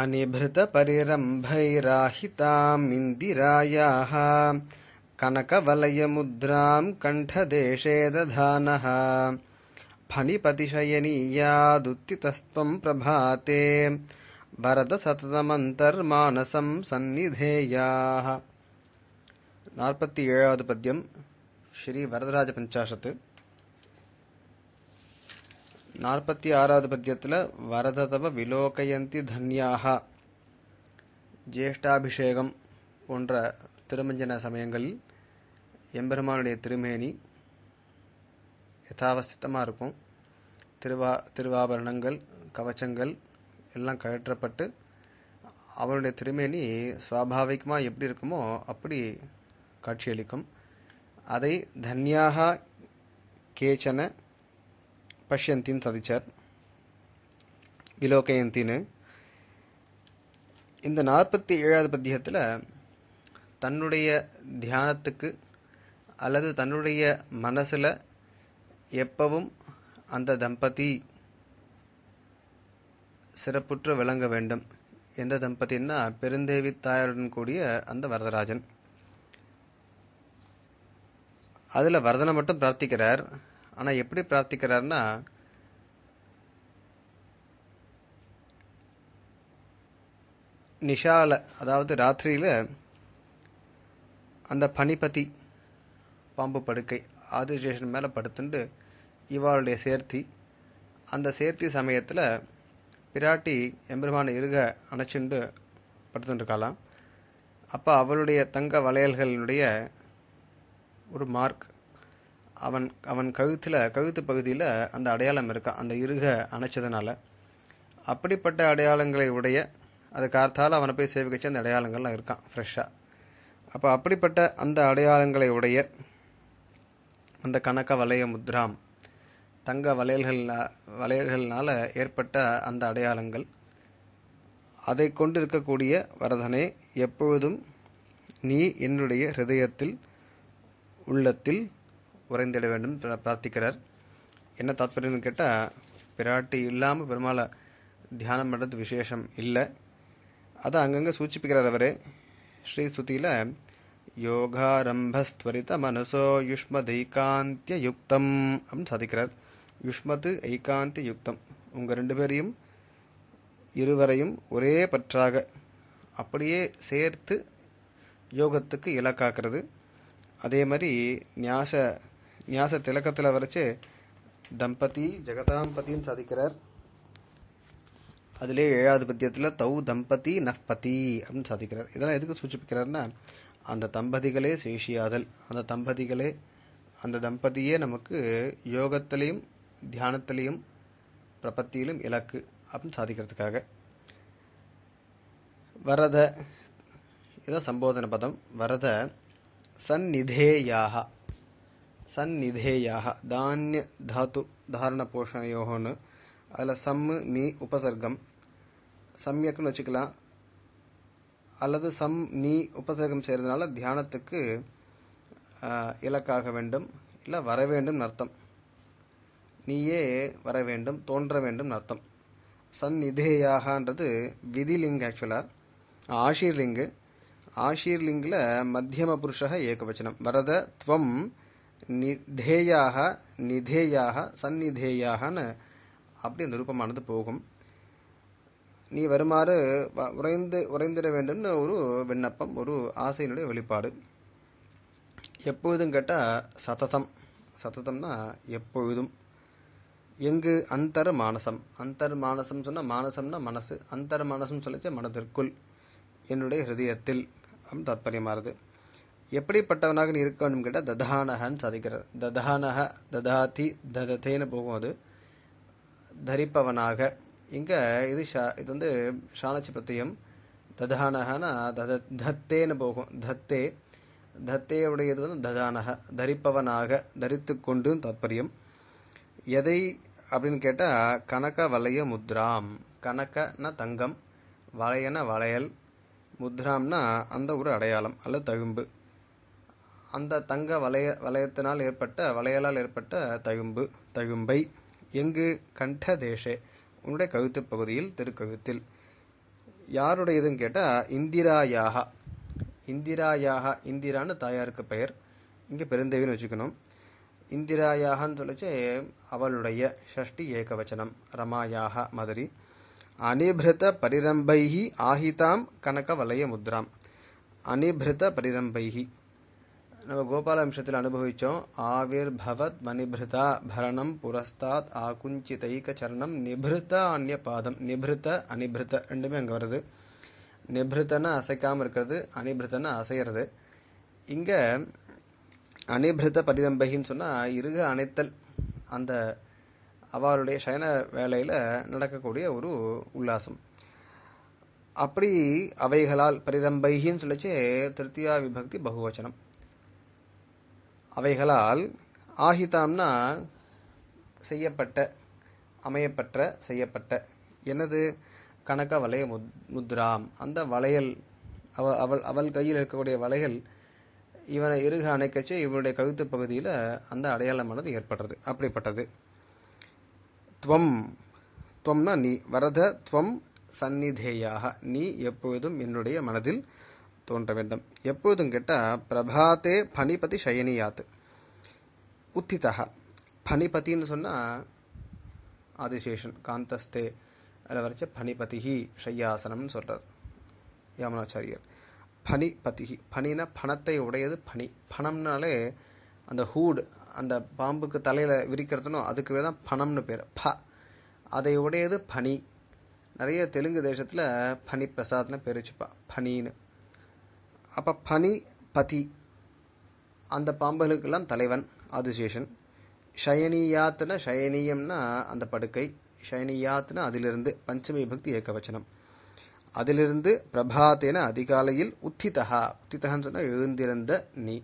अनिभृतपरिरम्भैराहितामिन्दिरायाः कनकवलयमुद्रां कण्ठदेशे दधानः फणिपतिशयनीयादुत्थितस्त्वं प्रभाते वरद सन्निधेयाः सन्निधेयाः नापद्यं श्रीवरदराजपञ्चाशत् நாற்பத்தி ஆறாவது பத்தியத்தில் வரததவ விலோகயந்தி தன்யாக ஜேஷ்டாபிஷேகம் போன்ற திருமஞ்சன சமயங்களில் எம்பெருமானுடைய திருமேனி யதாவசித்தமாக இருக்கும் திருவா திருவாபரணங்கள் கவச்சங்கள் எல்லாம் கழற்றப்பட்டு அவனுடைய திருமேனி சுவாபாவிகமாக எப்படி இருக்குமோ அப்படி காட்சியளிக்கும் அதை தன்யாக கேச்சன பஷ்யந்தின் சதிச்சார் இலோகயந்தின்னு இந்த நாற்பத்தி ஏழாவது பத்தியத்தில் தன்னுடைய தியானத்துக்கு அல்லது தன்னுடைய மனசில் எப்பவும் அந்த தம்பதி சிறப்புற்று விளங்க வேண்டும் எந்த தம்பதின்னா பெருந்தேவி தாயாருடன் கூடிய அந்த வரதராஜன் அதில் வரதனை மட்டும் பிரார்த்திக்கிறார் ஆனால் எப்படி பிரார்த்திக்கிறாருன்னா நிஷால அதாவது ராத்திரியில் அந்த பனிபதி பாம்பு படுக்கை ஸ்டேஷன் மேலே படுத்துண்டு இவாளுடைய சேர்த்தி அந்த சேர்த்தி சமயத்தில் பிராட்டி எம்பெருமான இருக அணைச்சுண்டு படுத்துட்டுருக்காளாம் அப்போ அவளுடைய தங்க வளையல்களினுடைய ஒரு மார்க் அவன் அவன் கழுத்தில் கழுத்து பகுதியில் அந்த அடையாளம் இருக்கான் அந்த இருக அணைச்சதுனால அப்படிப்பட்ட அடையாளங்களை உடைய அதுக்கார்த்தால் கார்த்தால் அவனை போய் சேவிக்கச்சு அந்த அடையாளங்கள்லாம் இருக்கான் ஃப்ரெஷ்ஷாக அப்போ அப்படிப்பட்ட அந்த அடையாளங்களை உடைய அந்த கணக்க வளைய முத்ராம் தங்க வளையல்கள் வளையல்கள்னால் ஏற்பட்ட அந்த அடையாளங்கள் அதை கொண்டு இருக்கக்கூடிய வரதனே எப்பொழுதும் நீ என்னுடைய ஹிருதயத்தில் உள்ளத்தில் உறைந்திட வேண்டும் பிரார்த்திக்கிறார் என்ன தாத்பரியம்னு கேட்டால் பிராட்டி இல்லாமல் பெருமாளை தியானம் பண்ணுறது விசேஷம் இல்லை அதை அங்கங்கே சூச்சிப்பிக்கிறார் அவர் ஸ்ரீ ஸ்ருதியில் யோகாரம்பஸ்துவரித மனசோ யுஷ்மத் ஐகாந்திய யுக்தம் அப்படின்னு சாதிக்கிறார் யுஷ்மத் ஐகாந்திய யுக்தம் உங்கள் ரெண்டு பேரையும் இருவரையும் ஒரே பற்றாக அப்படியே சேர்த்து யோகத்துக்கு இலக்காக்குறது அதே மாதிரி ஞாச நியாச திலக்கத்தில் வரைச்சு தம்பதி ஜெகதாம்பதின்னு சாதிக்கிறார் அதிலே ஏழாவது பத்தியத்தில் தௌ தம்பதி நஃபதி அப்படின்னு சாதிக்கிறார் இதெல்லாம் எதுக்கு சூச்சிப்பிக்கிறாருன்னா அந்த தம்பதிகளே சேஷியாதல் அந்த தம்பதிகளே அந்த தம்பதியே நமக்கு யோகத்திலையும் தியானத்திலையும் பிரபத்தியிலும் இலக்கு அப்படின்னு சாதிக்கிறதுக்காக வரத இதான் சம்போதன பதம் வரத சந்நிதேயாக సన్నిధేయాః ధాన్య தாத்து தாரண పోషణయోహన్ அதில் సమ్ நீ ఉపసర్గం సమ్యక్ను வச்சுக்கலாம் அல்லது சம் நீ உபசர்க்கம் செய்கிறதுனால தியானத்துக்கு இலக்காக வேண்டும் இல்லை வர வேண்டும் அர்த்தம் நீயே வர வேண்டும் தோன்ற வேண்டும் அர்த்தம் சந்நிதேயாகன்றது விதிலிங்க் ஆக்சுவலாக ஆஷீர்லிங்கு ஆஷீர்லிங்கில் மத்தியம புருஷக ஏகவச்சனம் வரத துவம் நிதேயாக நிதேயாக சந்நிதேயாகன்னு அப்படி அந்த ரூபமானது போகும் நீ வருமாறு உறைந்து உறைந்திட வேண்டும்னு ஒரு விண்ணப்பம் ஒரு ஆசையினுடைய வெளிப்பாடு எப்பொழுதும் கேட்டால் சததம் சததம்னா எப்பொழுதும் எங்கு அந்தர் மானசம் அந்தர் மானசம் சொன்னால் மானசம்னா மனசு அந்தர் மானசம் சொல்லிச்சு மனதிற்குள் என்னுடைய ஹிருதயத்தில் அப்படின்னு தாற்பயமாகிறது எப்படிப்பட்டவனாக நீ இருக்க கேட்டால் ததானகன்னு சாதிக்கிறது ததானக ததாதி ததத்தேன்னு போகும் அது தரிப்பவனாக இங்கே இது ஷா இது வந்து ஷானச்சி பிரத்தியம் ததானகனா தத தத்தேன்னு போகும் தத்தே தத்தேவுடையது வந்து ததானக தரிப்பவனாக தரித்து கொண்டு தாத்பரியம் எதை அப்படின்னு கேட்டால் கனக வளைய முத்ராம் கணக்கன்னா தங்கம் வளையன வளையல் முத்ராம்னா அந்த ஒரு அடையாளம் அல்லது தகும்பு அந்த தங்க வளைய வளையத்தினால் ஏற்பட்ட வளையலால் ஏற்பட்ட தகும்பு தகும்பை எங்கு கண்ட தேஷே உன்னுடைய கவித்து பகுதியில் திருக்கவித்தில் யாருடையதுன்னு கேட்டால் இந்திரா இந்திரா யாகா இந்திரான்னு தாயாருக்கு பெயர் இங்கே பெருந்தேவின்னு வச்சுக்கணும் இந்திரா யாகான்னு சொல்லிச்சு அவளுடைய ஷஷ்டி ஏகவச்சனம் ரமாயாக மாதிரி அனிபிருத பரிரம்பைகி ஆஹிதாம் கனக வலய முத்ராம் அனிபிருத பரிரம்பைகி நம்ம கோபால அம்சத்தில் அனுபவித்தோம் ஆவிர் பவத் மணிபிருதா பரணம் புரஸ்தாத் ஆகுஞ்சி தைக்க சரணம் நிபிருத்த அந்நிய பாதம் நிபிருத்த அனிபிருத்த ரெண்டுமே அங்கே வருது நிபிருத்தனை அசைக்காமல் இருக்கிறது அனிபிருத்தனை அசைகிறது இங்கே அனிபிருத்த பரிதம்பகின்னு சொன்னால் இருக அணைத்தல் அந்த அவருடைய சயன வேலையில் நடக்கக்கூடிய ஒரு உல்லாசம் அப்படி அவைகளால் பரிதம்பைகின்னு சொல்லிச்சு திருத்தியா விபக்தி பகுவச்சனம் அவைகளால் ஆகிதாம்னா செய்யப்பட்ட அமையப்பட்ட செய்யப்பட்ட எனது கணக்க வளைய முத் முத்ராம் அந்த வளையல் அவ அவள் அவள் கையில் இருக்கக்கூடிய வளையல் இவனை இருக அணைக்கச்சு இவனுடைய கழுத்து பகுதியில் அந்த அடையாளமானது ஏற்படுறது அப்படிப்பட்டது துவம் துவம்னா நீ வரத துவம் சந்நிதேயாக நீ எப்பொழுதும் என்னுடைய மனதில் தோன்ற வேண்டும் எப்போதும் கேட்டால் பிரபாத்தே பனிபதி சயனியாத் உத்திதா பனிபதின்னு சொன்னால் ஆதிசேஷன் காந்தஸ்தே அதில் வரைச்ச பனிபதிஹி ஷையாசனம்னு சொல்கிறார் யாமனாச்சாரியர் பனி பத்திகி பனினா பணத்தை உடையது பனி பணம்னாலே அந்த ஹூடு அந்த பாம்புக்கு தலையில் விரிக்கிறதுனோ அதுக்கு தான் பணம்னு பேர் ப அதை உடையது பனி நிறைய தெலுங்கு தேசத்தில் பனி பிரசாத்னு பேர் வச்சுப்பா பனின்னு அப்போ பனி பதி அந்த பாம்புகளுக்கெல்லாம் தலைவன் ஆதிசேஷன் ஷயனியாத்துன ஷயனியம்னா அந்த படுக்கை ஷயனியாத்துன அதிலிருந்து பஞ்சமி பக்தி ஏகவச்சனம் அதிலிருந்து பிரபாத்தேன அதிகாலையில் உத்திதகா உத்திதகன்னு சொன்னால் எழுந்திருந்த நீ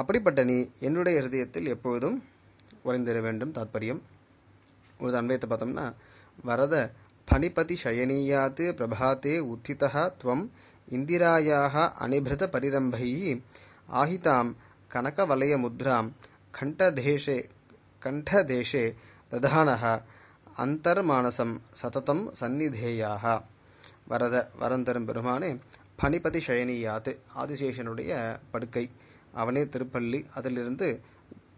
அப்படிப்பட்ட நீ என்னுடைய ஹிருதயத்தில் எப்பொழுதும் உறைந்திட வேண்டும் தாத்பரியம் ஒரு அன்பயத்தை பார்த்தோம்னா வரத பனிபதி ஷயனியாத்து பிரபாத்தே உத்திதா துவம் इन्दिरायाः अनिभृतपरिरम्भैः आहितां कनकवलयमुद्रां கண்டதேஷே கண்டதேஷே दधानः அந்தர்மானசம் சததம் சந்நிதேயாக வரத வரந்தரும் பெருமானே பனிபதி ஷயனியாத்து ஆதிசேஷனுடைய படுக்கை அவனே திருப்பள்ளி அதிலிருந்து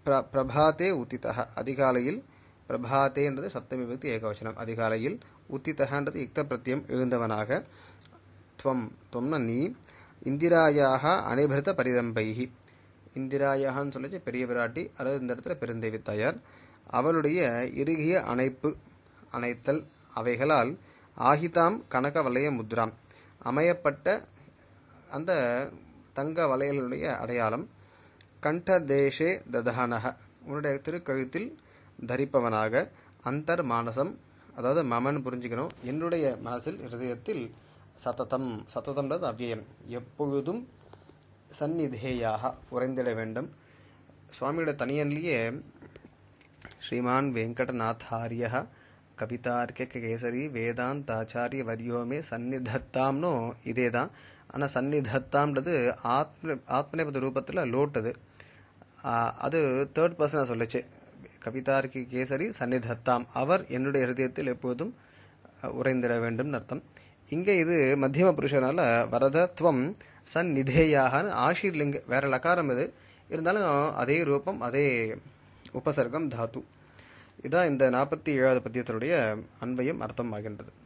பிர பிரபாத்தே உத்தித்தக அதிகாலையில் பிரபாத்தேன்றது சப்தமி பக்தி ஏகவசனம் அதிகாலையில் உத்தித்தகன்றது யுக்த பிரத்தியம் எழுந்தவனாக ஸ்வம் துவம்னா நீ இந்திராயாக அனைபிருத்த பரிதம்பைஹி இந்திராயாகன்னு சொல்லிச்சு பெரிய பிராட்டி அதாவது இந்த இடத்துல பெருந்தேவி தாயார் அவளுடைய இறுகிய அணைப்பு அணைத்தல் அவைகளால் ஆகிதாம் கனக வலய முத்ராம் அமையப்பட்ட அந்த தங்க வலையலுடைய அடையாளம் கண்டதேஷே ததானக உன்னுடைய திருக்கழுத்தில் தரிப்பவனாக அந்தர் மானசம் அதாவது மமன் புரிஞ்சுக்கணும் என்னுடைய மனசில் ஹிருதயத்தில் சததம் சததம்ன்றது அவ்வியம் எப்பொழுதும் சந்நிதேயாக உறைந்திட வேண்டும் சுவாமியோட தனியன்லேயே ஸ்ரீமான் வெங்கடநாத்தாரிய கவிதார்க்க கேசரி வேதாந்தாச்சாரிய வரியோமே சந்நிதத்தாம்னும் இதே தான் ஆனால் சந்நிதத்தாம்ன்றது ஆத்ம ஆத்மநேபத ரூபத்தில் லோட்டது அது தேர்ட் பர்சனாக சொல்லிச்சு கவிதார்க்கி கேசரி சந்நிதத்தாம் அவர் என்னுடைய ஹிருதயத்தில் எப்போதும் உறைந்திட வேண்டும்னு அர்த்தம் இங்கே இது மத்தியம புருஷனால் வரதத்வம் சந்நிதேயாகனு ஆஷீர்லிங்க வேற லக்காரம் இது இருந்தாலும் அதே ரூபம் அதே உபசர்க்கம் தாத்து இதான் இந்த நாற்பத்தி ஏழாவது பத்தியத்தினுடைய அன்பையும் அர்த்தம் ஆகின்றது